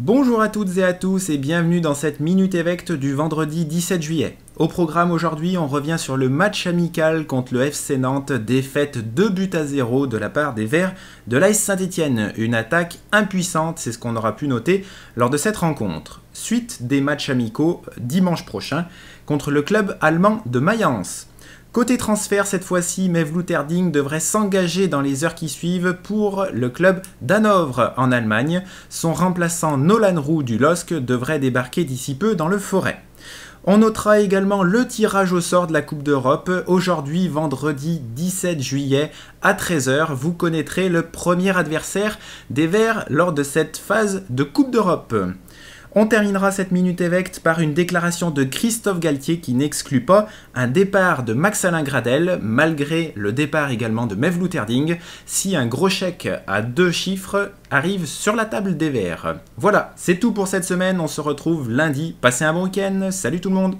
Bonjour à toutes et à tous et bienvenue dans cette Minute Évecte du vendredi 17 juillet. Au programme aujourd'hui, on revient sur le match amical contre le FC Nantes, défaite 2 buts à 0 de la part des Verts de l'AS Saint-Etienne, une attaque impuissante, c'est ce qu'on aura pu noter lors de cette rencontre. Suite des matchs amicaux dimanche prochain contre le club allemand de Mayence. Côté transfert, cette fois-ci, Mevlut devrait s'engager dans les heures qui suivent pour le club d'Hanovre en Allemagne. Son remplaçant Nolan Roux du LOSC devrait débarquer d'ici peu dans le Forêt. On notera également le tirage au sort de la Coupe d'Europe. Aujourd'hui, vendredi 17 juillet à 13h, vous connaîtrez le premier adversaire des Verts lors de cette phase de Coupe d'Europe. On terminera cette minute évêque par une déclaration de Christophe Galtier qui n'exclut pas un départ de Max Alain Gradel, malgré le départ également de Mev Terding si un gros chèque à deux chiffres arrive sur la table des Verts. Voilà, c'est tout pour cette semaine, on se retrouve lundi. Passez un bon week-end, salut tout le monde!